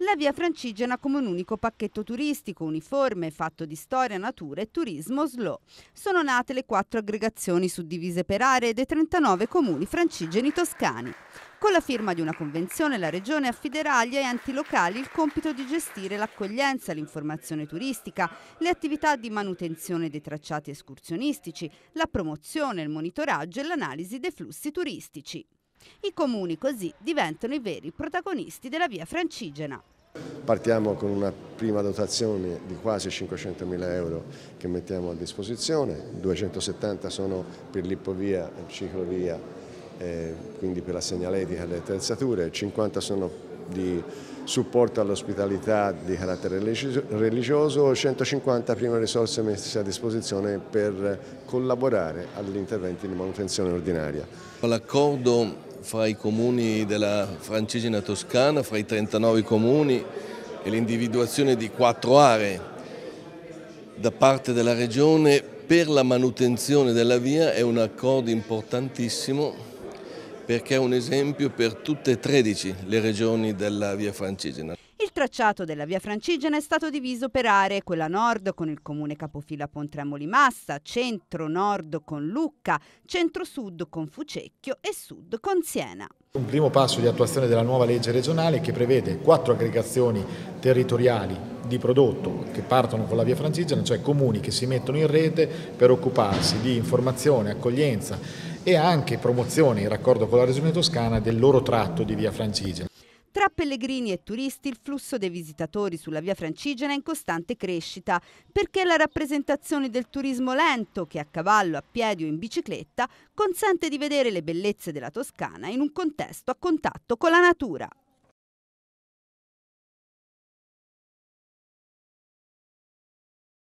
La via Francigena come un unico pacchetto turistico uniforme fatto di storia, natura e turismo slow. Sono nate le quattro aggregazioni suddivise per aree dei 39 comuni francigeni toscani. Con la firma di una convenzione la Regione affiderà agli enti locali il compito di gestire l'accoglienza, l'informazione turistica, le attività di manutenzione dei tracciati escursionistici, la promozione, il monitoraggio e l'analisi dei flussi turistici. I comuni così diventano i veri protagonisti della via francigena. Partiamo con una prima dotazione di quasi 500.000 euro che mettiamo a disposizione, 270 sono per l'ippovia e ciclovia, eh, quindi per la segnaletica e le attrezzature, 50 sono di supporto all'ospitalità di carattere religioso, 150 prime risorse messe a disposizione per collaborare agli interventi di manutenzione ordinaria. L'accordo fra i comuni della Francigena toscana, fra i 39 comuni e l'individuazione di quattro aree da parte della Regione per la manutenzione della via è un accordo importantissimo perché è un esempio per tutte e 13 le regioni della via Francigena tracciato della via Francigena è stato diviso per aree, quella nord con il comune capofila Pontremoli Massa, centro-nord con Lucca, centro-sud con Fucecchio e sud con Siena. Un primo passo di attuazione della nuova legge regionale che prevede quattro aggregazioni territoriali di prodotto che partono con la via francigena, cioè comuni che si mettono in rete per occuparsi di informazione, accoglienza e anche promozione in raccordo con la Regione Toscana del loro tratto di via francigena. Tra pellegrini e turisti il flusso dei visitatori sulla via Francigena è in costante crescita, perché la rappresentazione del turismo lento, che a cavallo, a piedi o in bicicletta, consente di vedere le bellezze della Toscana in un contesto a contatto con la natura.